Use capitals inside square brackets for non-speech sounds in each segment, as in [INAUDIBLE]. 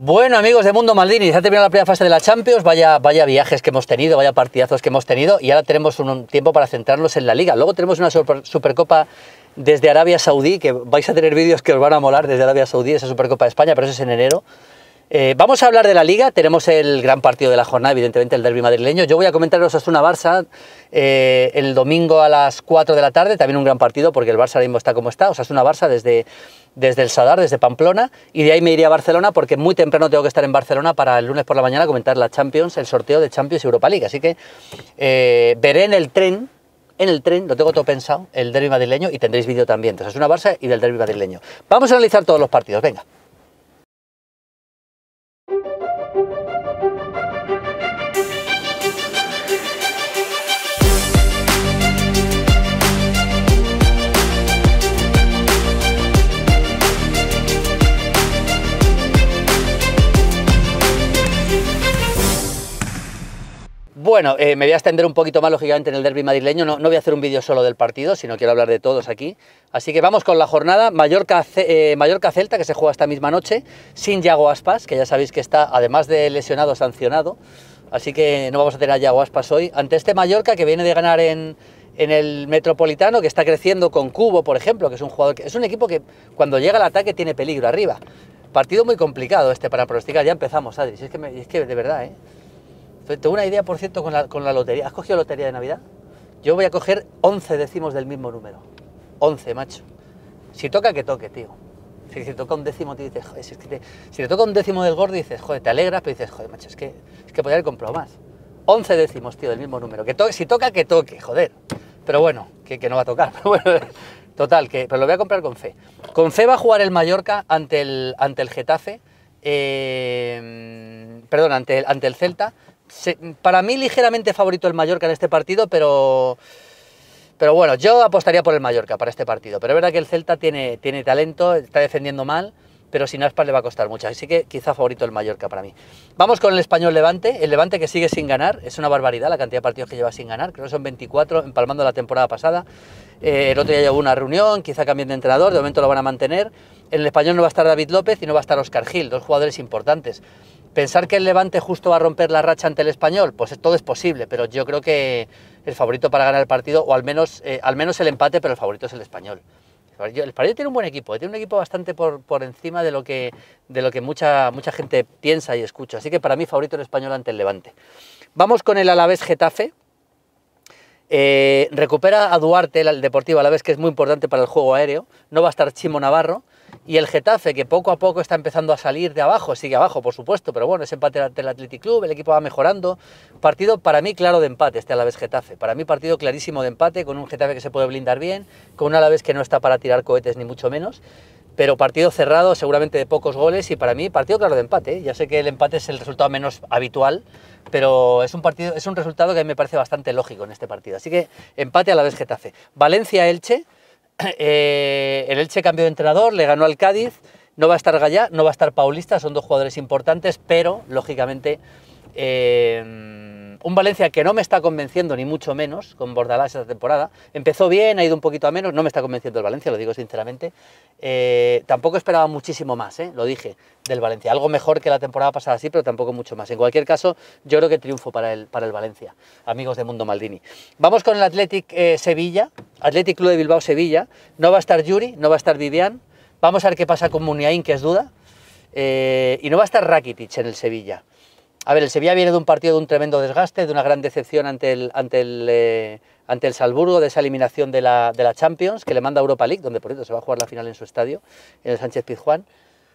Bueno, amigos de Mundo Maldini, ya ha la primera fase de la Champions. Vaya, vaya viajes que hemos tenido, vaya partidazos que hemos tenido. Y ahora tenemos un tiempo para centrarnos en la liga. Luego tenemos una Supercopa desde Arabia Saudí, que vais a tener vídeos que os van a molar desde Arabia Saudí, esa Supercopa de España, pero eso es en enero. Eh, vamos a hablar de la Liga, tenemos el gran partido de la jornada, evidentemente el derby madrileño. Yo voy a comentaros, los una Barça eh, el domingo a las 4 de la tarde, también un gran partido porque el Barça ahora mismo está como está, una Barça desde, desde el Sadar, desde Pamplona, y de ahí me iría a Barcelona porque muy temprano tengo que estar en Barcelona para el lunes por la mañana comentar la Champions, el sorteo de Champions Europa League. Así que eh, veré en el tren en el tren, lo tengo todo pensado, el derby madrileño y tendréis vídeo también. Entonces, es una Barça y del derby madrileño. Vamos a analizar todos los partidos, venga. bueno, eh, me voy a extender un poquito más, lógicamente, en el derby madrileño. No, voy a hacer un vídeo solo del partido, sino quiero hablar de todos aquí. Así que vamos con la jornada Mallorca-Celta, eh, que se juega esta misma noche, sin Yago Aspas, que ya sabéis que está, además de lesionado, sancionado. Así que no vamos a tener a Yago Aspas hoy. Ante este Mallorca, que viene de ganar en, el Metropolitano, que está creciendo con Cubo, por ejemplo, que es un jugador es un equipo que cuando llega al ataque tiene peligro arriba. Partido muy complicado este para pronosticar. Ya empezamos, Adri. es que, es que de verdad, ¿eh? Tengo una idea, por cierto, con la, lotería. ¿Has cogido lotería de Navidad? Yo voy a coger 11 décimos del mismo número. 11, macho. Si toca, que toque, tío. Si, toca un décimo, te joder, si, te, si toca un décimo del gordo, dices, joder, te alegras, pero dices, joder, macho, es que, es que podría haber comprado más. 11 décimos, tío, del mismo número. Que si toca, que toque, joder. Pero bueno, que, no va a tocar. [LAUGHS] total, que, pero lo voy a comprar con fe. Con fe va a jugar el Mallorca ante el, ante el Getafe. Eh, perdón, ante ante el Celta para mí ligeramente favorito el Mallorca en este partido, pero... Pero bueno, yo apostaría por el Mallorca para este partido. Pero es verdad que el Celta tiene, tiene talento, está defendiendo mal, pero sin Aspas le va a costar mucho. Así que quizá favorito el Mallorca para mí. Vamos con el español Levante. El Levante que sigue sin ganar. Es una barbaridad la cantidad de partidos que lleva sin ganar. Creo que son 24, empalmando la temporada pasada. Eh, el otro día llegó una reunión, quizá cambien de entrenador. De momento lo van a mantener. En el español no va a estar David López y no va a estar Oscar Gil, dos jugadores importantes. Pensar que el Levante justo va a romper la racha ante el español, pues todo es posible, pero yo creo que el favorito para ganar el partido, o al menos, eh, al menos el empate, pero el favorito es el español. El español tiene un buen equipo, eh, tiene un equipo bastante por, encima de lo que, de lo que mucha, mucha gente piensa y escucha. Así que para mí favorito el español ante el Levante. Vamos con el Alavés Getafe. Eh, recupera a Duarte, el Deportivo Alavés, que es muy importante para el juego aéreo. No va a estar Chimo Navarro y el Getafe, que poco a poco está empezando a salir de abajo, sigue abajo, por supuesto, pero bueno, es empate del el Athletic Club, el equipo va mejorando. Partido para mí claro de empate, este Alavés Getafe. Para mí partido clarísimo de empate, con un Getafe que se puede blindar bien, con un Alavés que no está para tirar cohetes ni mucho menos. Pero partido cerrado, seguramente de pocos goles, y para mí partido claro de empate. ¿eh? Ya sé que el empate es el resultado menos habitual, pero es un, partido, es un resultado que a mí me parece bastante lógico en este partido. Así que empate a la vez Getafe. Valencia-Elche, [CLEARS THROAT] Eh, el Elche cambió de entrenador, le ganó al Cádiz, no va a estar Gallá, no va a estar Paulista, son dos jugadores importantes, pero lógicamente eh, un Valencia que no me está convenciendo, ni mucho menos, con Bordalás esta temporada. Empezó bien, ha ido un poquito a menos, no me está convenciendo el Valencia, lo digo sinceramente. Eh, tampoco esperaba muchísimo más, ¿eh? lo dije, del Valencia. Algo mejor que la temporada pasada, sí, pero tampoco mucho más. En cualquier caso, yo creo que triunfo para el, para el Valencia, amigos de Mundo Maldini. Vamos con el Athletic eh, Sevilla, Athletic Club de Bilbao Sevilla. No va a estar Yuri, no va a estar Vivian. Vamos a ver qué pasa con Muniain, que es duda. y no va a estar Rakitic en el Sevilla. A ver, el Sevilla viene de un partido de un tremendo desgaste, de una gran decepción ante el, ante eh, ante el Salzburgo, de esa eliminación de la, Champions, que le manda Europa League, donde por cierto se va a jugar la final en su estadio, en el Sánchez Pizjuán.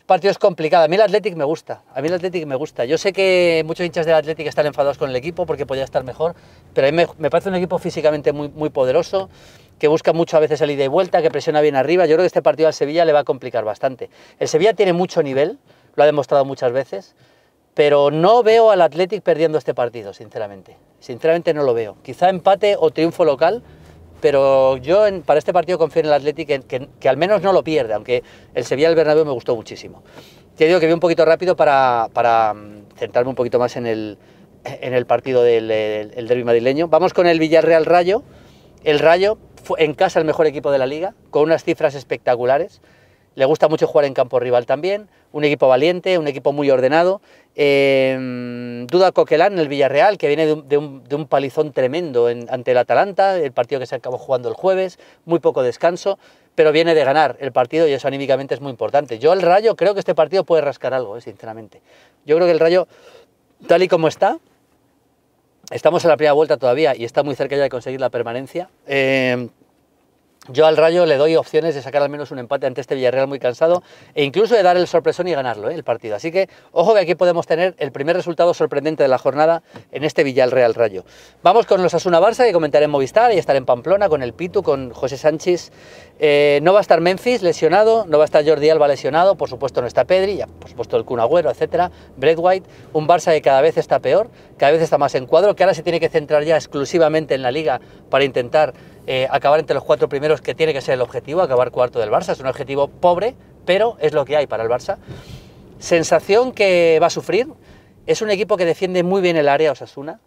El partido es complicado. A mí el Athletic me gusta. A mí el Atlético me gusta. Yo sé que muchos hinchas del Athletic están enfadados con el equipo porque podía estar mejor, pero a mí me, parece un equipo físicamente muy, muy poderoso que busca mucho a veces salida y vuelta, que presiona bien arriba. Yo creo que este partido al Sevilla le va a complicar bastante. El Sevilla tiene mucho nivel, lo ha demostrado muchas veces pero no veo al Athletic perdiendo este partido, sinceramente. Sinceramente no lo veo. Quizá empate o triunfo local, pero yo para este partido confío en el Athletic que, al menos no lo pierda, aunque el Sevilla el Bernabéu me gustó muchísimo. Te digo que voy un poquito rápido para, mm, centrarme un poquito más en el, partido del, del derby madrileño. Vamos con el Villarreal Rayo. El Rayo fue en casa el mejor equipo de la liga, con unas cifras espectaculares le gusta mucho jugar en campo rival también, un equipo valiente, un equipo muy ordenado. Em, duda Coquelán en el Villarreal, que viene de un, palizón tremendo ante el Atalanta, el partido que se acabó jugando el jueves, muy poco descanso, pero viene de ganar el partido y eso anímicamente es muy importante. Yo el Rayo creo que este partido puede rascar algo, eh, sinceramente. Yo creo que el Rayo, tal y como está, estamos en la primera vuelta todavía y está muy cerca ya de conseguir la permanencia. Em, yo al Rayo le doy opciones de sacar al menos un empate ante este Villarreal muy cansado e incluso de dar el sorpresón y ganarlo, ¿eh? el partido. Así que ojo que aquí podemos tener el primer resultado sorprendente de la jornada en este Villarreal Rayo. Vamos con los Asuna Barça que comentaré en Movistar y estar en Pamplona con el Pitu, con José Sánchez. Eh, no va a estar Memphis lesionado, no va a estar Jordi Alba lesionado, por supuesto no está Pedri, ya, por supuesto el Kun Agüero, etcétera, White, un Barça que cada vez está peor, cada vez está más en cuadro, que ahora se tiene que centrar ya exclusivamente en la liga para intentar eh, acabar entre los cuatro primeros, que tiene que ser el objetivo, acabar cuarto del Barça. Es un objetivo pobre, pero es lo que hay para el Barça. Sensación que va a sufrir. Es un equipo que defiende muy bien el área, Osasuna.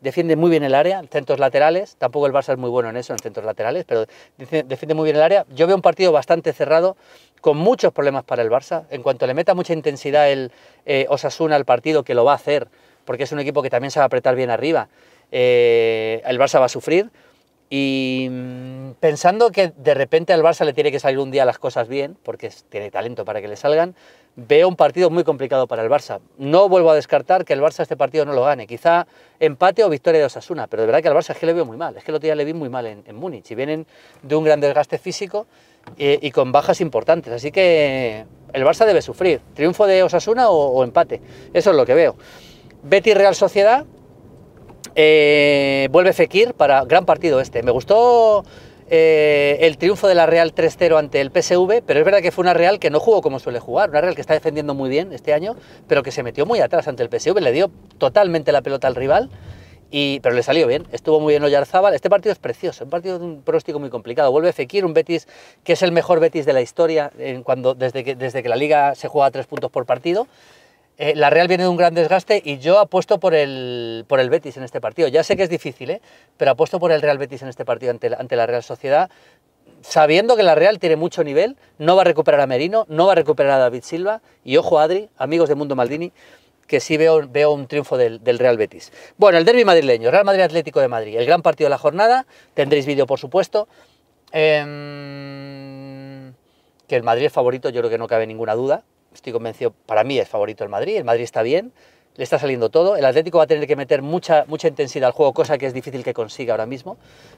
Defiende muy bien el área, centros laterales. Tampoco el Barça es muy bueno en eso, en centros laterales, pero defiende muy bien el área. Yo veo un partido bastante cerrado, con muchos problemas para el Barça. En cuanto le meta mucha intensidad el eh, Osasuna al partido, que lo va a hacer, porque es un equipo que también se va a apretar bien arriba. Eh, el Barça va a sufrir y mm, pensando que de repente al Barça le tiene que salir un día las cosas bien, porque tiene talento para que le salgan, veo un partido muy complicado para el Barça. No vuelvo a descartar que el Barça este partido no lo gane. Quizá empate o victoria de Osasuna, pero de verdad que al Barça es que le veo muy mal. Es que el otro día le vi muy mal en, Múnich y vienen de un gran desgaste físico eh, y con bajas importantes. Así que el Barça debe sufrir. Triunfo de Osasuna o, o empate. Eso es lo que veo. Betis Real Sociedad. Eh, vuelve Fekir para gran partido este. Me gustó eh, el triunfo de la Real 3-0 ante el PSV, pero es verdad que fue una Real que no jugó como suele jugar, una Real que está defendiendo muy bien este año, pero que se metió muy atrás ante el PSV, le dio totalmente la pelota al rival. Y, pero le salió bien, estuvo muy bien Oyarzábal. Este partido es precioso, un partido de un próstico muy complicado. Vuelve Fekir, un Betis que es el mejor Betis de la historia en cuando, desde, que, desde que la liga se juega a tres puntos por partido. Eh, la Real viene de un gran desgaste y yo apuesto por el, por el Betis en este partido. Ya sé que es difícil, ¿eh? pero apuesto por el Real Betis en este partido ante la, Real Sociedad, sabiendo que la Real tiene mucho nivel, no va a recuperar a Merino, no va a recuperar a David Silva, y ojo Adri, amigos de Mundo Maldini, que sí veo, veo un triunfo del, Real Betis. Bueno, el derby madrileño, Real Madrid Atlético de Madrid, el gran partido de la jornada, tendréis vídeo por supuesto. Em, que el Madrid es favorito, yo creo que no cabe ninguna duda estoy convencido, para mí es favorito el Madrid, el Madrid está bien, le está saliendo todo, el Atlético va a tener que meter mucha, mucha intensidad al juego, cosa que es difícil que consiga ahora mismo.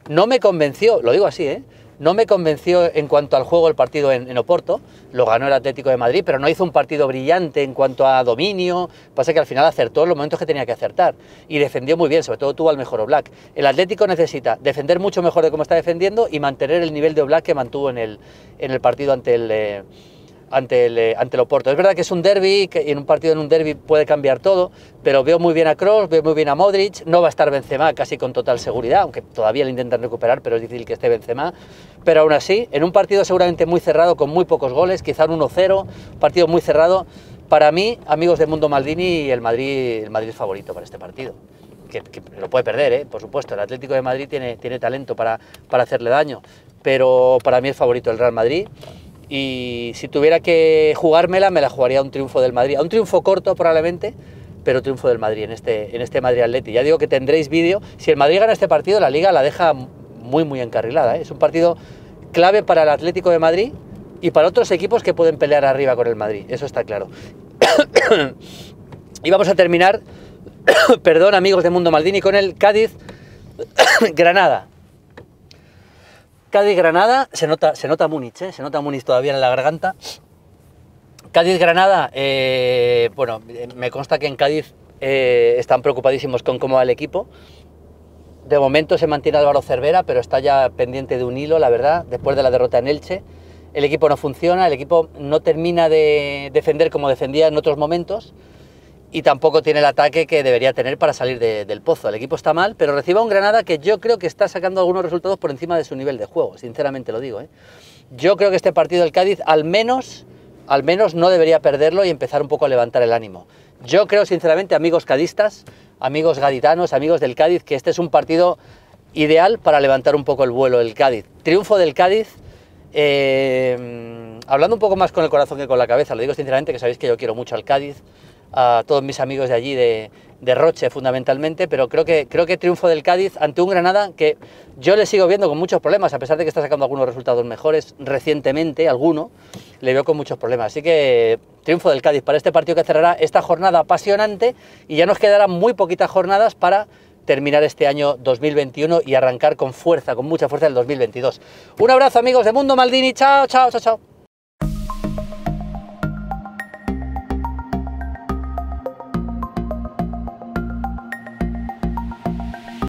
No me convenció, lo digo así, ¿eh? no me convenció en cuanto al juego el partido en, Oporto, lo ganó el Atlético de Madrid, pero no hizo un partido brillante en cuanto a dominio, pasa que al final acertó en los momentos que tenía que acertar y defendió muy bien, sobre todo tuvo al mejor Oblak. El Atlético necesita defender mucho mejor de cómo está defendiendo y mantener el nivel de Oblak que mantuvo en el, en el partido ante el... Eh, ante el, eh, ante el Oporto. Es verdad que es un derby, Y en un partido en un derby puede cambiar todo, pero veo muy bien a Kroos, veo muy bien a Modric, no va a estar Benzema casi con total seguridad, aunque todavía le intentan recuperar, pero es difícil que esté Benzema. Pero aún así, en un partido seguramente muy cerrado, con muy pocos goles, quizá un 1-0, partido muy cerrado, para mí, amigos de Mundo Maldini, el Madrid, el Madrid es favorito para este partido. Que, lo puede perder, ¿eh? por supuesto. El Atlético de Madrid tiene, tiene talento para, para hacerle daño, pero para mí es favorito el Real Madrid y si tuviera que jugármela, me la jugaría a un triunfo del Madrid. un triunfo corto probablemente, pero triunfo del Madrid en este, en este Madrid Atleti. Ya digo que tendréis vídeo. Si el Madrid gana este partido, la liga la deja muy, muy encarrilada. ¿eh? Es un partido clave para el Atlético de Madrid y para otros equipos que pueden pelear arriba con el Madrid. Eso está claro. [COUGHS] y vamos a terminar, [COUGHS] perdón amigos de Mundo Maldini, con el Cádiz Granada. Cádiz-Granada, se nota, se nota Múnich, ¿eh? se nota Múnich todavía en la garganta. Cádiz-Granada, eh, bueno, me consta que en Cádiz eh, están preocupadísimos con cómo va el equipo. De momento se mantiene Álvaro Cervera, pero está ya pendiente de un hilo, la verdad, después de la derrota en Elche. El equipo no funciona, el equipo no termina de defender como defendía en otros momentos y tampoco tiene el ataque que debería tener para salir del pozo. El equipo está mal, pero reciba un Granada que yo creo que está sacando algunos resultados por encima de su nivel de juego, sinceramente lo digo. ¿eh? Yo creo que este partido del Cádiz al menos, al menos no debería perderlo y empezar un poco a levantar el ánimo. Yo creo sinceramente, amigos cadistas, amigos gaditanos, amigos del Cádiz, que este es un partido ideal para levantar un poco el vuelo del Cádiz. Triunfo del Cádiz. Eh, hablando un poco más con el corazón que con la cabeza, lo digo sinceramente que sabéis que yo quiero mucho al Cádiz, a todos mis amigos de allí, de, Roche fundamentalmente, pero creo que, creo que triunfo del Cádiz ante un Granada que yo le sigo viendo con muchos problemas, a pesar de que está sacando algunos resultados mejores recientemente, alguno, le veo con muchos problemas. Así que triunfo del Cádiz para este partido que cerrará esta jornada apasionante y ya nos quedarán muy poquitas jornadas para terminar este año 2021 y arrancar con fuerza, con mucha fuerza el 2022. Un abrazo amigos de Mundo Maldini, chao, chao, chao, chao.